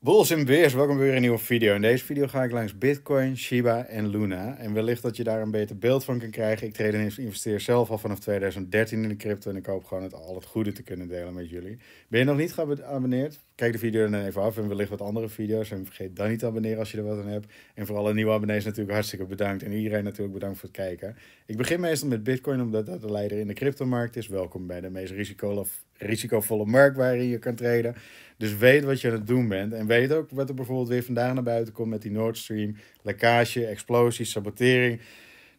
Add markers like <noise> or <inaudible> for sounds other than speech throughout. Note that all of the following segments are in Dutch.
Bulls en Beers, welkom weer in een nieuwe video. In deze video ga ik langs Bitcoin, Shiba en Luna. En wellicht dat je daar een beter beeld van kan krijgen. Ik treed en investeer zelf al vanaf 2013 in de crypto en ik hoop gewoon het al het goede te kunnen delen met jullie. Ben je nog niet geabonneerd? Kijk de video dan even af en wellicht wat andere video's. En vergeet dan niet te abonneren als je er wat aan hebt. En voor alle nieuwe abonnees natuurlijk hartstikke bedankt. En iedereen natuurlijk bedankt voor het kijken. Ik begin meestal met Bitcoin omdat dat de leider in de cryptomarkt is. Welkom bij de meest risicovolle risicovolle markt waarin je kan treden. Dus weet wat je aan het doen bent. En weet ook wat er bijvoorbeeld weer vandaan naar buiten komt met die Nord Stream. Lekkage, explosies, sabotering.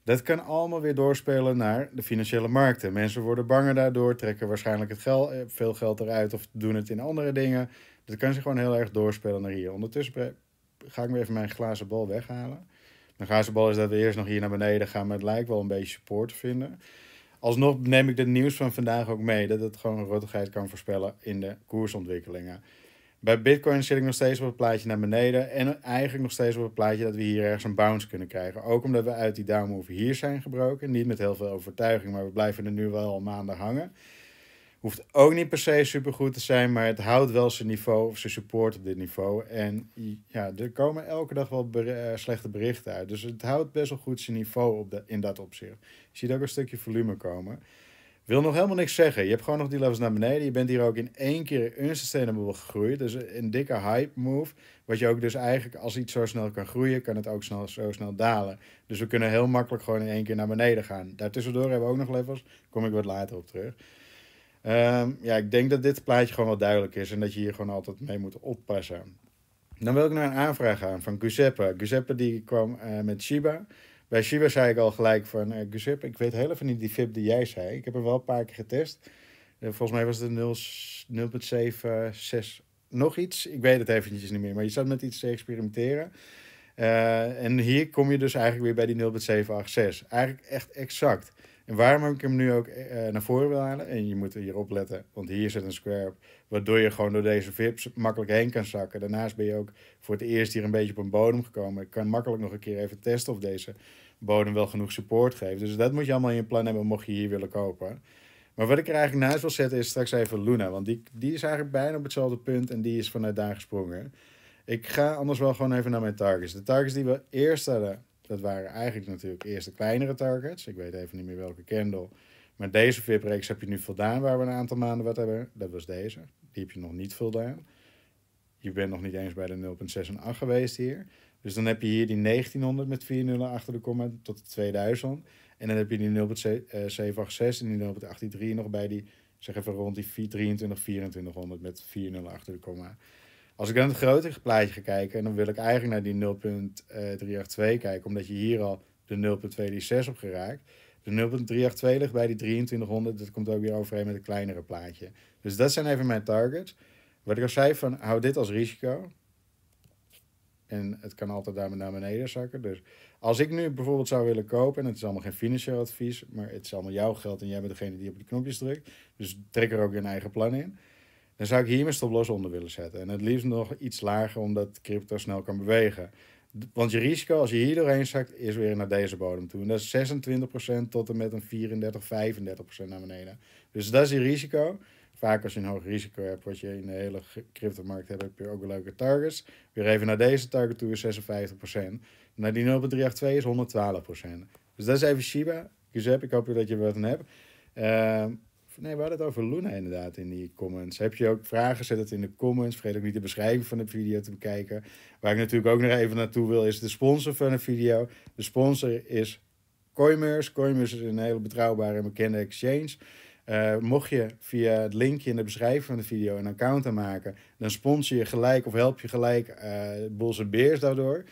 Dat kan allemaal weer doorspelen naar de financiële markten. Mensen worden banger daardoor, trekken waarschijnlijk het geld, eh, veel geld eruit of doen het in andere dingen. Dat kan zich gewoon heel erg doorspelen naar hier. Ondertussen ga ik weer even mijn glazen bal weghalen. Mijn glazen bal is dat we eerst nog hier naar beneden gaan, maar het lijkt wel een beetje support te vinden alsnog neem ik het nieuws van vandaag ook mee. Dat het gewoon rottigheid kan voorspellen in de koersontwikkelingen. Bij Bitcoin zit ik nog steeds op het plaatje naar beneden. En eigenlijk nog steeds op het plaatje dat we hier ergens een bounce kunnen krijgen. Ook omdat we uit die downmove hier zijn gebroken. Niet met heel veel overtuiging, maar we blijven er nu wel al maanden hangen. Hoeft ook niet per se supergoed te zijn, maar het houdt wel zijn niveau of zijn support op dit niveau. En ja, er komen elke dag wel eh, slechte berichten uit. Dus het houdt best wel goed zijn niveau op in dat opzicht. Je ziet ook een stukje volume komen. Wil nog helemaal niks zeggen. Je hebt gewoon nog die levels naar beneden. Je bent hier ook in één keer unsustainable gegroeid. Dus een dikke hype move. Wat je ook dus eigenlijk, als iets zo snel kan groeien, kan het ook snel, zo snel dalen. Dus we kunnen heel makkelijk gewoon in één keer naar beneden gaan. Daartussendoor hebben we ook nog levels. Kom ik wat later op terug. Ehm, ja, ik denk dat dit plaatje gewoon wel duidelijk is en dat je hier gewoon altijd mee moet oppassen. Dan wil ik naar een aanvraag gaan van Giuseppe. Giuseppe die kwam eh, met Shiba. Bij Shiba zei ik al gelijk van uh, Giuseppe, ik weet heel even niet die VIP die jij zei. Ik heb hem wel een paar keer getest. Eh, volgens mij was het 0,76 nog iets. Ik weet het eventjes niet meer, maar je zat met iets te experimenteren. en hier kom je dus eigenlijk weer bij die 0,786. Eigenlijk echt exact. En waarom ik hem nu ook eh, eh, naar voren wil halen, en je moet hierop letten. want hier zit een square waardoor je gewoon door deze vips makkelijk heen kan zakken. Daarnaast ben je ook voor het eerst hier een beetje op een bodem gekomen. Ik kan makkelijk nog een keer even testen of deze bodem wel genoeg support geeft. Dus dat moet je allemaal in je plan hebben, mocht je hier willen kopen. Maar wat ik er eigenlijk naast wil zetten is straks even Luna, want die, die is eigenlijk bijna op hetzelfde punt en die is vanuit daar gesprongen. Ik ga anders wel gewoon even naar mijn targets. De targets die we eerst hadden, dat waren eigenlijk natuurlijk eerst de kleinere targets. Ik weet even niet meer welke candle. Maar deze VIP-reeks heb je nu voldaan, waar we een aantal maanden wat hebben. Dat was deze. Die heb je nog niet voldaan. Je bent nog niet eens bij de 0,6 en 8 geweest hier. Dus dan heb je hier die 1900 met 4 nullen achter de komma tot de 2000. En dan heb je die 0,786 en die 0,183 nog bij die, zeg even rond die 23, 2400 met 4 nullen achter de komma. Als ik dan het grotere plaatje ga kijken, en dan wil ik eigenlijk naar die 0.382 eh, kijken, omdat je hier al de 0.236 op geraakt. De 0.382 ligt bij die 2300, dat komt ook weer overeen met een kleinere plaatje. Dus dat zijn even mijn targets. Wat ik al zei, van hou dit als risico. En het kan altijd daarmee naar beneden zakken. Dus als ik nu bijvoorbeeld zou willen kopen, en het is allemaal geen financieel advies, maar het is allemaal jouw geld en jij bent degene die op de knopjes drukt. Dus trek er ook een eigen plan in dan zou ik hier mijn stoploss onder willen zetten. En het liefst nog iets lager, omdat crypto snel kan bewegen. Want je risico als je hier doorheen zakt, is weer naar deze bodem toe. En dat is 26% tot en met een 34, 35% naar beneden. Dus dat is je risico. Vaak als je een hoog risico hebt, wat je in de hele crypto markt hebt, heb je ook leuke targets. Weer even naar deze target toe is 56%. Naar die 0.382 is 112%. Dus dat is even Shiba. Giuseppe, ik hoop dat je wat aan hebt. Uh, Nee, we hadden het over Luna inderdaad in die comments. Heb je ook vragen, zet het in de comments. Vergeet ook niet de beschrijving van de video te bekijken. Waar ik natuurlijk ook nog even naartoe wil, is de sponsor van de video. De sponsor is Coimers. Coimers is een hele betrouwbare en bekende exchange. Eh, mocht je via het linkje in de beschrijving van de video een account aanmaken, dan sponsor je gelijk of help je gelijk uh, Beers daardoor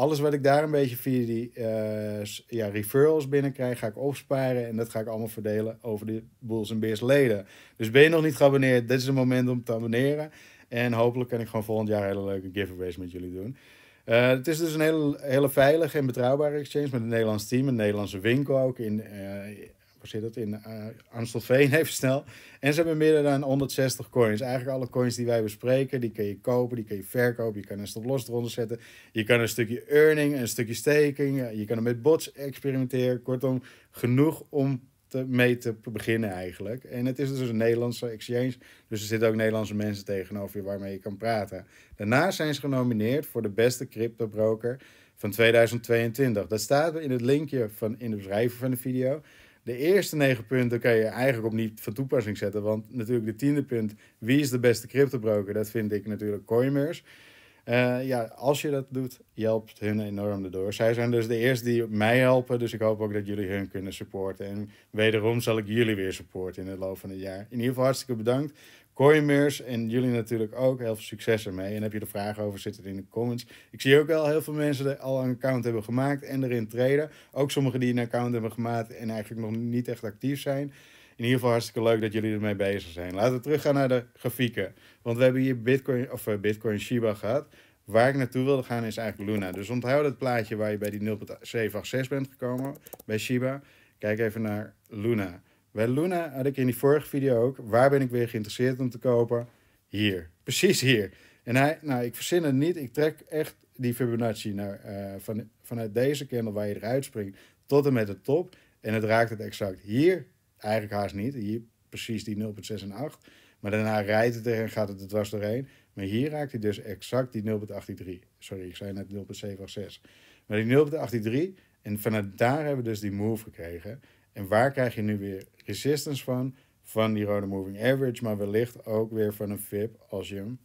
alles wat ik daar een beetje via die uh, ja, referrals binnenkrijg, ga ik opsparen. En dat ga ik allemaal verdelen over de Bulls Bears leden. Dus ben je nog niet geabonneerd, dit is het moment om te abonneren. En hopelijk kan ik gewoon volgend jaar hele leuke giveaways met jullie doen. Eh, het is dus een hele, hele veilige en betrouwbare exchange met een Nederlands team, een Nederlandse winkel ook. In, eh, waar zit het, in uh, Amstelveen <laughs> even snel. En ze hebben meer dan 160 coins. Eigenlijk alle coins die wij bespreken, die kun je kopen, die kun je verkopen. Je kan een stop los eronder zetten. Je kan een stukje earning, een stukje staking. Eh, je kan er met bots experimenteren. Kortom, genoeg om te, mee te beginnen eigenlijk. En het is dus een Nederlandse exchange. Dus er zitten ook Nederlandse mensen tegenover je waarmee je kan praten. Daarnaast zijn ze genomineerd voor de beste crypto broker van 2022. Dat staat in het linkje van, in de beschrijving van de video. De eerste negen punten kan je eigenlijk op niet van toepassing zetten. Want natuurlijk de tiende punt, wie is de beste cryptobroker? Dat vind ik natuurlijk Coinmers. Eh, ja, als je dat doet, helpt hun enorm erdoor. Zij zijn dus de eerste die mij helpen. Dus ik hoop ook dat jullie hun kunnen supporten. En wederom zal ik jullie weer supporten in het loop van het jaar. In ieder geval hartstikke bedankt CoinMers en jullie natuurlijk ook. Heel veel succes ermee. En heb je er vragen over, zit het in de comments. Ik zie ook wel heel veel mensen die al een account hebben gemaakt en erin treden. Ook sommigen die een account hebben gemaakt en eigenlijk nog niet echt actief zijn. In ieder geval hartstikke leuk dat jullie ermee bezig zijn. Laten we teruggaan naar de grafieken. Want we hebben hier Bitcoin, of eh, Bitcoin Shiba gehad. Waar ik naartoe wilde gaan is eigenlijk Luna. Dus onthoud het plaatje waar je bij die 0.786 bent gekomen bij Shiba. Kijk even naar Luna. Bij Luna had ik in die vorige video ook, waar ben ik weer geïnteresseerd om te kopen? Hier, precies hier. En hij, nou, ik verzin het niet, ik trek echt die Fibonacci naar, eh, van, vanuit deze kernel waar je eruit springt tot en met de top. En het raakt het exact hier, eigenlijk haast niet, hier precies die 0,6 en 8. Maar daarna rijdt het er en gaat het er dwars doorheen. Maar hier raakt hij dus exact die 0,83. Sorry, ik zei net 0,786. Maar die 0,83. En vanuit daar hebben we dus die move gekregen. En waar krijg je nu weer resistance van? Van die rode moving average, maar wellicht ook weer van een VIP als je hem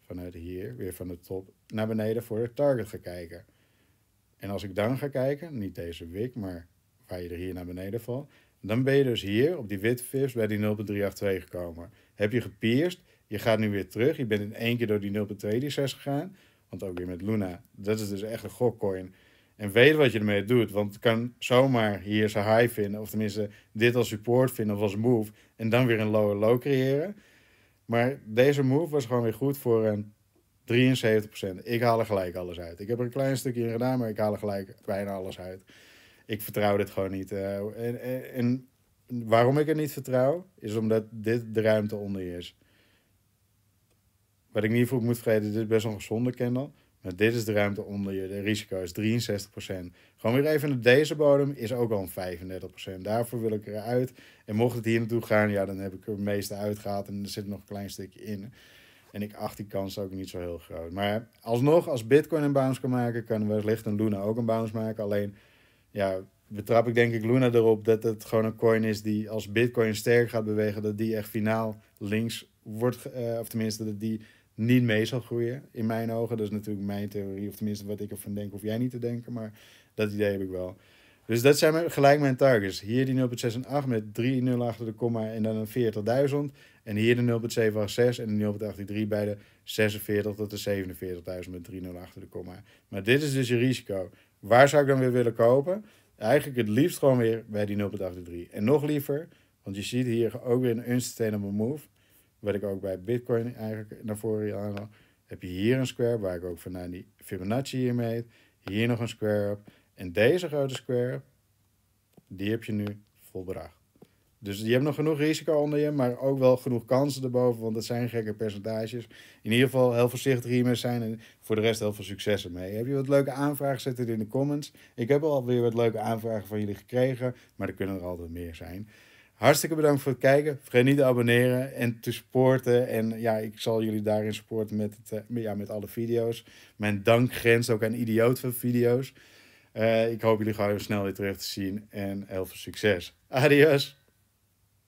vanuit hier weer van de top naar beneden voor het target gaat kijken. En als ik dan ga kijken, niet deze week, maar waar je er hier naar beneden valt, dan ben je dus hier op die witte VIPs bij die 0.382 gekomen. Heb je gepierst, je gaat nu weer terug, je bent in één keer door die 0.236 gegaan, want ook weer met Luna, dat is dus echt een gokcoin. En weet wat je ermee doet. Want het kan zomaar hier zijn high vinden. Of tenminste dit als support vinden of als move. En dan weer een lower low creëren. Maar deze move was gewoon weer goed voor een 73%. Ik haal er gelijk alles uit. Ik heb er een klein stukje in gedaan, maar ik haal er gelijk bijna alles uit. Ik vertrouw dit gewoon niet. Eh, en, en, en, waarom ik het niet vertrouw, is omdat dit de ruimte onder is. Wat ik niet voor moet vergeten, dit is best wel een gezonde candle. Maar dit is de ruimte onder je. De risico is 63%. Gewoon weer even naar deze bodem is ook al 35%. Daarvoor wil ik eruit. En mocht het hier naartoe gaan, ja, dan heb ik er het meeste uitgehaald. En er zit nog een klein stukje in. En ik acht die kans ook niet zo heel groot. Maar alsnog, als Bitcoin een bounce kan maken, kan wellicht een Luna ook een bounce maken. Alleen, ja, betrap ik denk ik Luna erop dat het gewoon een coin is die als Bitcoin sterk gaat bewegen, dat die echt finaal links wordt. Eh, of tenminste, dat die niet mee zal groeien, in mijn ogen. Dat is natuurlijk mijn theorie, of tenminste wat ik ervan denk, of jij niet te denken, maar dat idee heb ik wel. Dus dat zijn gelijk mijn targets. Hier die 0,68 met 3 achter de komma en dan een 40.000. En hier de 0.786 en de 0.83 bij de 46 tot de 47.000 met 3 achter de komma. Maar dit is dus je risico. Waar zou ik dan weer willen kopen? Eigenlijk het liefst gewoon weer bij die 0.83. En nog liever, want je ziet hier ook weer een unsustainable move wat ik ook bij Bitcoin eigenlijk naar voren aan heb je hier een square waar ik ook vandaan die Fibonacci hier meet. Hier nog een square op. En deze grote square, die heb je nu volbracht. Dus je hebt nog genoeg risico onder je, maar ook wel genoeg kansen erboven, want dat zijn gekke percentages. In ieder geval heel voorzichtig hiermee zijn en voor de rest heel veel succes ermee. Heb je wat leuke aanvragen, zet het in de comments. Ik heb alweer wat leuke aanvragen van jullie gekregen, maar er kunnen er altijd meer zijn. Hartstikke bedankt voor het kijken. Vergeet niet te abonneren en te supporten. En ja, ik zal jullie daarin supporten met, eh, ja, met alle video's. Mijn dank grenst ook aan idioot van video's. Eh, ik hoop jullie gewoon snel weer terug te zien. En heel veel succes. Adios.